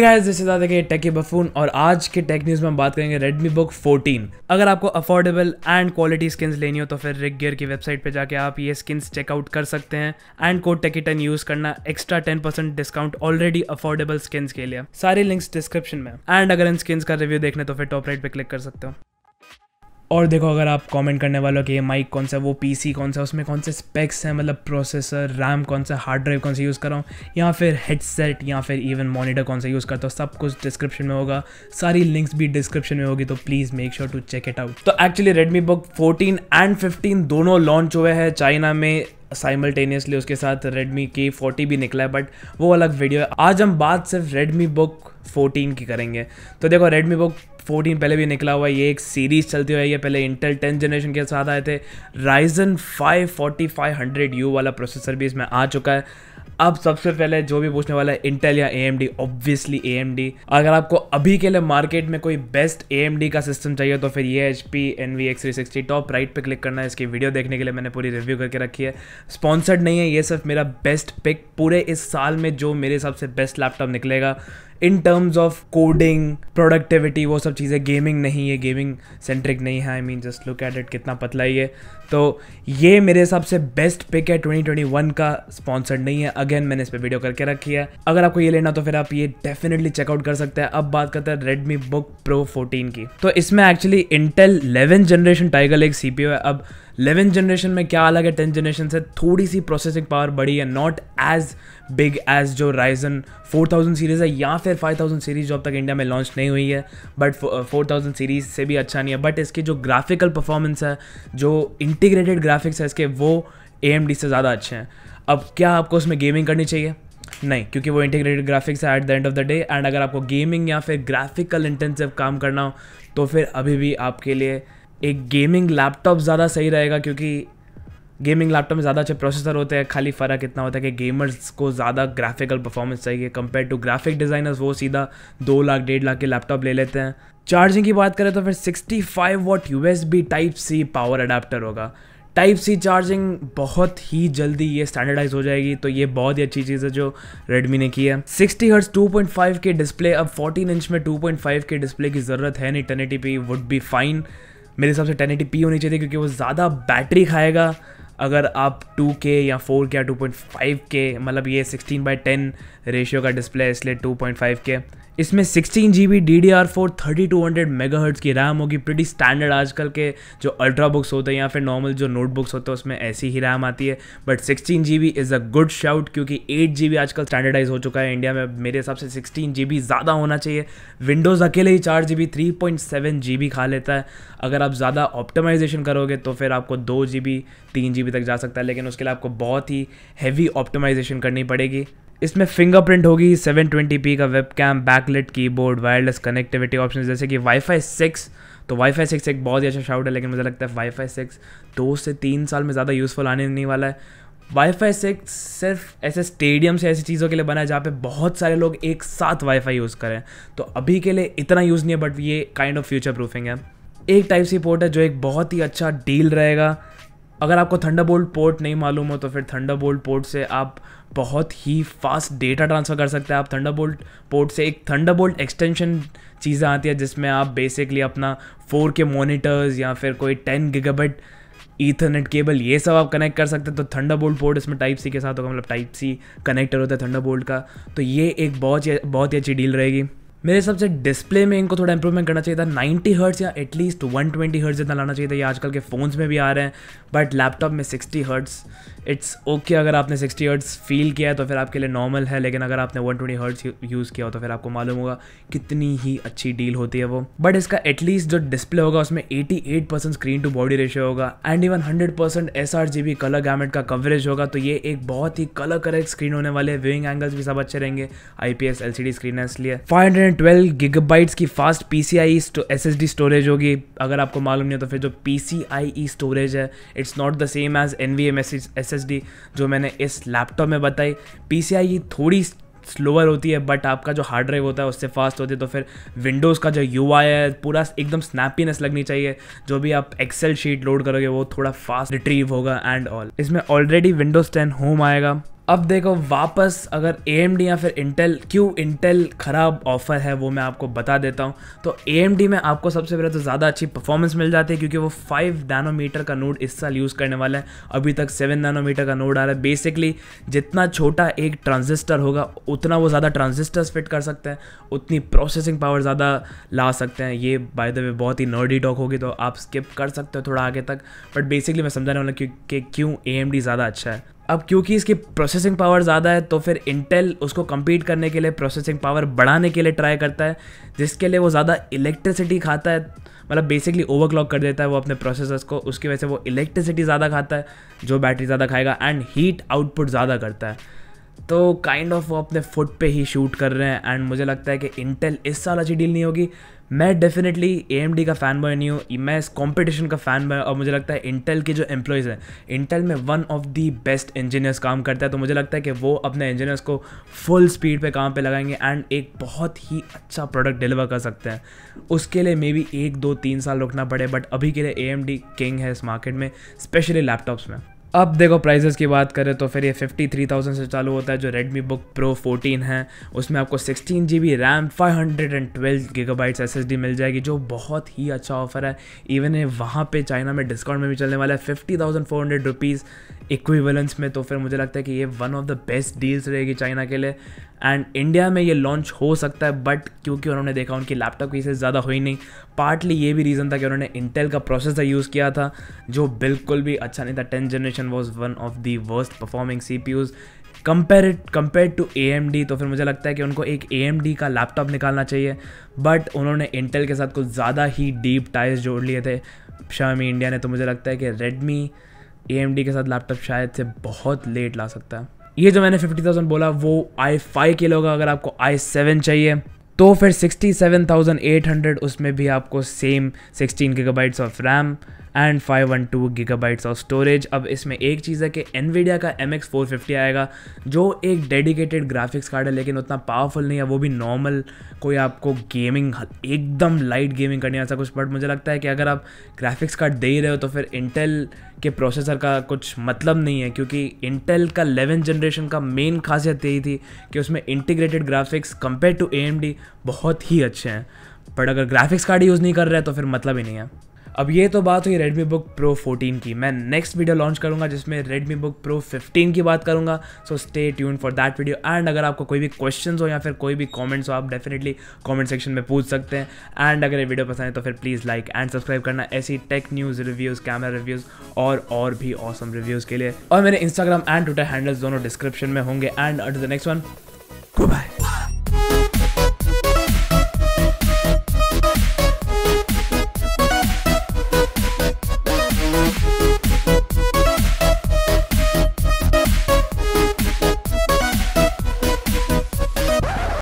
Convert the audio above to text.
guys this techy buffoon और आज के टेक न्यूज़ में हम बात करेंगे रेडमी बुक 14 अगर आपको अफोर्डेबल एंड क्वालिटी स्किन्स लेनी हो तो फिर रिग गियर की वेबसाइट पे जाके आप ये स्किन्स चेकआउट कर सकते हैं and code techie ten use करना extra ten percent discount already affordable skins के लिए सारे लिंक्स डिस्क्रिप्शन में एंड अगर इन स्किन्स का रिव्यू देखने तो फिर टॉप राइट पे क्लिक कर सकते हो और देखो अगर आप कमेंट करने वाले हो कि ये माइक कौन सा वो पीसी कौन सा उसमें कौन से स्पेक्स हैं मतलब प्रोसेसर रैम कौन सा हार्ड ड्राइव कौन सा यूज़ कर रहा हूँ या फिर हेडसेट या फिर इवन मॉनिटर कौन सा यूज़ करता हूँ सब कुछ डिस्क्रिप्शन में होगा सारी लिंक्स भी डिस्क्रिप्शन में होगी तो please make sure to check it out तो actually Redmi book fourteen and fifteen दोनों लॉन्च हुए हैं चाइना में साइमल्टेनियसली उसके साथ रेडमी के फोर्टी भी निकला है बट वो अलग वीडियो है आज हम बात सिर्फ रेडमी बुक 14 की करेंगे तो देखो रेडमी बुक फोर्टीन पहले भी निकला हुआ है ये एक सीरीज़ चलती हुई है पहले इंटेल टेंथ जनरेशन के साथ आए थे Ryzen five forty five hundred U वाला प्रोसेसर भी इसमें आ चुका है अब सबसे पहले जो भी पूछने वाला है इंटेल या A M D obviously A M D अगर आपको अभी के लिए मार्केट में कोई बेस्ट ए एम डी का सिस्टम चाहिए तो फिर ये H P Envy x three sixty top right पर क्लिक करना है इसकी वीडियो देखने के लिए मैंने पूरी रिव्यू करके रखी है स्पॉन्सर्ड नहीं है ये सिर्फ मेरा बेस्ट पिक पूरे इस साल में जो मेरे हिसाब से बेस्ट लैपटॉप निकलेगा in terms of coding productivity वो सब चीज़ें गेमिंग नहीं है गेमिंग सेंट्रिक नहीं है I mean just look at it कितना पतला ही है तो ये मेरे हिसाब से बेस्ट पिक है 2021 का स्पॉन्सर्ड नहीं है अगेन मैंने इस पर वीडियो करके रखी है अगर आपको ये लेना तो फिर आप ये डेफिनेटली चेकआउट कर सकते हैं अब बात करते हैं रेडमी बुक प्रो फोर्टीन की तो इसमें actually Intel eleven generation Tiger एक सी है अब इलेवेंथ जनरेशन में क्या अलग है टेंथ जनरेशन से थोड़ी सी प्रोसेसिंग पावर बढ़ी है नॉट एज बिग एज जो राइजन 4000 सीरीज़ है या फिर 5000 सीरीज़ जो अब तक इंडिया में लॉन्च नहीं हुई है बट 4000 सीरीज़ से भी अच्छा नहीं है बट इसकी जो ग्राफिकल परफॉर्मेंस है जो इंटीग्रेटेड ग्राफिक्स है इसके वो ए से ज़्यादा अच्छे हैं अब क्या आपको उसमें गेमिंग करनी चाहिए नहीं क्योंकि वो इंटीग्रेटेड ग्राफिक्स है at the end of the day and अगर आपको गेमिंग या फिर ग्राफिकल इंटेंसिव काम करना हो तो फिर अभी भी आपके लिए एक गेमिंग लैपटॉप ज़्यादा सही रहेगा क्योंकि गेमिंग लैपटॉप में ज़्यादा अच्छे प्रोसेसर होते हैं खाली फ़र्क इतना होता है कि गेमर्स को ज़्यादा ग्राफिकल परफॉर्मेंस चाहिए कंपेयर टू ग्राफिक डिज़ाइनर्स वो सीधा दो लाख डेढ़ लाख के लैपटॉप ले लेते हैं चार्जिंग की बात करें तो फिर 65 five watt U type C power adapter होगा टाइप सी चार्जिंग बहुत ही जल्दी ये स्टैंडर्डाइज हो जाएगी तो ये बहुत ही अच्छी चीज़ है जो रेडमी ने की है 60 हर्ट्स 2.5 के डिस्प्ले अब 14 इंच में 2.5 के डिस्प्ले की ज़रूरत है नहीं टेन वुड बी फाइन मेरे हिसाब से टेन होनी चाहिए क्योंकि वो ज़्यादा बैटरी खाएगा अगर आप 2K या 4K या 2.5K मतलब ये 16 बाई टेन रेशियो का डिस्प्ले है इसलिए 2.5K इसमें sixteen G B D D R four thirty two hundred megahertz की रैम होगी प्रिटी स्टैंडर्ड आजकल के जो अल्ट्रा बुक्स होते हैं या फिर नॉर्मल जो नोटबुक्स होते हैं उसमें ऐसी ही रैम आती है but sixteen G B is a good shout क्योंकि एट जी बी आजकल स्टैंडर्डाइज हो चुका है इंडिया में मेरे हिसाब से सिक्सटीन जी बी ज़्यादा होना चाहिए विंडोज़ अकेले ही चार G B three point seven G B खा लेता है अगर आप ज़्यादा ऑप्टमाइजेशन करोगे तो फिर आपको दो जी बी तीन जी बी जी तक जा सकता है लेकिन उसके लिए आपको बहुत ही हैवी ऑप्टिमाइजेशन करनी पड़ेगी इसमें फिंगरप्रिंट होगी 720p का webcam backlit keyboard wireless connectivity option जैसे कि वाईफाई सिक्स तो वाईफाई सिक्स एक बहुत ही अच्छा शाउट है लेकिन मुझे लगता है वाईफाई सिक्स दो से तीन साल में ज़्यादा यूज़फुल आने नहीं वाला है वाईफाई सिक्स सिर्फ ऐसे स्टेडियम से ऐसी चीज़ों के लिए बना है जहाँ पे बहुत सारे लोग एक साथ वाईफाई यूज़ करें तो अभी के लिए इतना यूज़ नहीं है बट ये काइंड ऑफ फ्यूचर प्रूफिंग है एक टाइप सी पोर्ट है जो एक बहुत ही अच्छा डील रहेगा अगर आपको थंडरबोल्ट पोर्ट नहीं मालूम हो तो फिर थंडरबोल्ट पोर्ट से आप बहुत ही फास्ट डेटा ट्रांसफ़र कर सकते हैं आप थंडरबोल्ट पोर्ट से एक थंडरबोल्ट एक्सटेंशन चीज़ें आती है जिसमें आप बेसिकली अपना फोर के मोनीटर्स या फिर कोई टेन गीगाबाइट ईथरनेट केबल ये सब आप कनेक्ट कर सकते हैं तो थंडरबोल्ट पोर्ट इसमें टाइप सी के साथ होगा मतलब टाइप सी कनेक्टर होता है थंडरबोल्ट का तो ये एक बहुत ही बहुत ही अच्छी डील रहेगी मेरे हिसाब से डिस्प्ले में इनको थोड़ा इंप्रूवमेंट करना चाहिए था 90 हर्ट्स या एटलीस्ट 120 ट्वेंटी हर्ट्स इतना लाना चाहिए था ये आजकल के फ़ोन्स में भी आ रहे हैं बट लैपटॉप में 60 हर्ट्स इट्स ओके अगर आपने 60 हर्ट्स फील किया है तो फिर आपके लिए नॉर्मल है लेकिन अगर आपने 120 ट्वेंटी हर्ट्स यूज़ किया हो तो फिर आपको मालूम होगा कितनी ही अच्छी डील होती है वो बट इसका एटलीस्ट जो डिस्प्ले होगा उसमें eighty screen to body ratio होगा and even hundred percent S colour gamut का कवरेज होगा तो ये एक बहुत ही कलर करेक्ट स्क्रीन होने वाले व्यूइंग एंगल्स भी सब अच्छे रहेंगे आई पी स्क्रीन है इसलिए फाइव 512 गीगाबाइट्स की fast P C I S S D storage होगी अगर आपको मालूम नहीं हो तो फिर जो P C I E storage है it's not the same as N V M S S S D जो मैंने इस लैपटॉप में बताई पी सी आई ई थोड़ी स्लोअर होती है बट आपका जो हार्ड ड्राइव होता है उससे फास्ट होती है तो फिर विंडोज़ का जो यू है पूरा एकदम स्नैपीनेस लगनी चाहिए जो भी आप एक्सेल शीट लोड करोगे वो थोड़ा फास्ट रिट्रीव होगा एंड ऑल इसमें ऑलरेडी विंडोज़ टेन होम आएगा अब देखो वापस अगर ए या फिर इंटेल क्यों इंटेल ख़राब ऑफ़र है वो मैं आपको बता देता हूँ तो ए में आपको सबसे पहले तो ज़्यादा अच्छी परफॉर्मेंस मिल जाती है क्योंकि वो फाइव डैनोमीटर का नोड इस साल यूज़ करने वाला है अभी तक सेवन डैनोमीटर का नोड आ रहा है बेसिकली जितना छोटा एक ट्रांजिस्टर होगा उतना वो ज़्यादा ट्रांजिस्टर्स फिट कर सकते हैं उतनी प्रोसेसिंग पावर ज़्यादा ला सकते हैं ये बाय द वे बहुत ही नर्डी टॉक होगी तो आप स्किप कर सकते हो थोड़ा आगे तक बट बेसिकली मैं समझाने वाला कि क्यों ए ज़्यादा अच्छा है अब क्योंकि इसकी प्रोसेसिंग पावर ज़्यादा है तो फिर इंटेल उसको कम्पीट करने के लिए प्रोसेसिंग पावर बढ़ाने के लिए ट्राई करता है जिसके लिए वो ज़्यादा इलेक्ट्रिसिटी खाता है मतलब बेसिकली ओवरक्लॉक कर देता है वो अपने प्रोसेसर्स को उसकी वजह से वो इलेक्ट्रिसिटी ज़्यादा खाता है जो बैटरी ज़्यादा खाएगा एंड हीट आउटपुट ज़्यादा करता है तो काइंड kind ऑफ of वो अपने फुट पे ही शूट कर रहे हैं एंड मुझे लगता है कि इंटेल इस साल अच्छी डील नहीं होगी मैं डेफिनेटली ए का फ़ैन बॉय नहीं हूँ मैं इस कॉम्पिटिशन का फ़ैन बॉय और मुझे लगता है इंटेल के जो एम्प्लॉयज़ हैं इंटेल में one of the best engineers काम करता है तो मुझे लगता है कि वो अपने इंजीनियर्स को फुल स्पीड पे काम पे लगाएंगे एंड एक बहुत ही अच्छा प्रोडक्ट डिलीवर कर सकते हैं उसके लिए मे बी एक दो तीन साल रुकना पड़े बट अभी के लिए ए किंग है इस मार्केट में स्पेशली लैपटॉप्स में अब देखो प्राइजेस की बात करें तो फिर ये 53,000 से चालू होता है जो Redmi Book Pro 14 है उसमें आपको sixteen G B RAM five hundred and twelve S मिल जाएगी जो बहुत ही अच्छा ऑफर है इवन ये वहाँ पे चाइना में डिस्काउंट में भी चलने वाला है fifty thousand four hundred rupees equivalence में तो फिर मुझे लगता है कि ये one of the best deals रहेगी चाइना के लिए एंड इंडिया में ये लॉन्च हो सकता है बट क्योंकि उन्होंने देखा उनकी लैपटॉप की से ज़्यादा हुई नहीं पार्टली ये भी रीज़न था कि उन्होंने इंटेल का प्रोसेसर यूज़ किया था जो बिल्कुल भी अच्छा नहीं था tenth generation was one of the worst performing CPUs compare compare to a तो फिर मुझे लगता है कि उनको एक ए का लैपटॉप निकालना चाहिए बट उन्होंने इंटेल के साथ कुछ ज़्यादा ही डीप टाइज जोड़ लिए थे शामी इंडिया ने तो मुझे लगता है कि रेडमी ए के साथ लैपटॉप शायद से बहुत लेट ला सकता है ये जो मैंने 50,000 बोला वो आई फाइव के लोग अगर आपको आई सेवन चाहिए तो फिर 67,800 उसमें भी आपको सेम 16 के of RAM and 512 gigabytes of storage अब इसमें एक चीज़ है कि एनवीडिया का एम एक्स आएगा जो एक डेडिकेटेड ग्राफिक्स कार्ड है लेकिन उतना पावरफुल नहीं है वो भी नॉर्मल कोई आपको गेमिंग एकदम लाइट गेमिंग करने ऐसा कुछ बट मुझे लगता है कि अगर आप ग्राफिक्स कार्ड दे ही रहे हो तो फिर इंटेल के प्रोसेसर का कुछ मतलब नहीं है क्योंकि इंटेल का लेवन जनरेशन का मेन खासियत यही थी कि उसमें integrated graphics compare to a बहुत ही अच्छे हैं बट अगर ग्राफिक्स कार्ड यूज़ नहीं कर रहे तो फिर मतलब ही नहीं है अब ये तो बात हुई Redmi Book Pro 14 की मैं नेक्स्ट वीडियो लॉन्च करूंगा जिसमें Redmi Book Pro 15 की बात करूँगा so stay tune for that video and अगर आपको कोई भी क्वेश्चन हो या फिर कोई भी कॉमेंट्स हो आप डेफिनेटली कॉमेंट सेक्शन में पूछ सकते हैं एंड अगर ये वीडियो पसंद है तो फिर प्लीज़ लाइक एंड सब्सक्राइब करना ऐसी tech news reviews camera reviews और और भी औसम रिव्यूज़ के लिए और मेरे इंस्टाग्राम एंड ट्विटर हैंडल्स दोनों डिस्क्रिप्शन में होंगे and at the next one good bye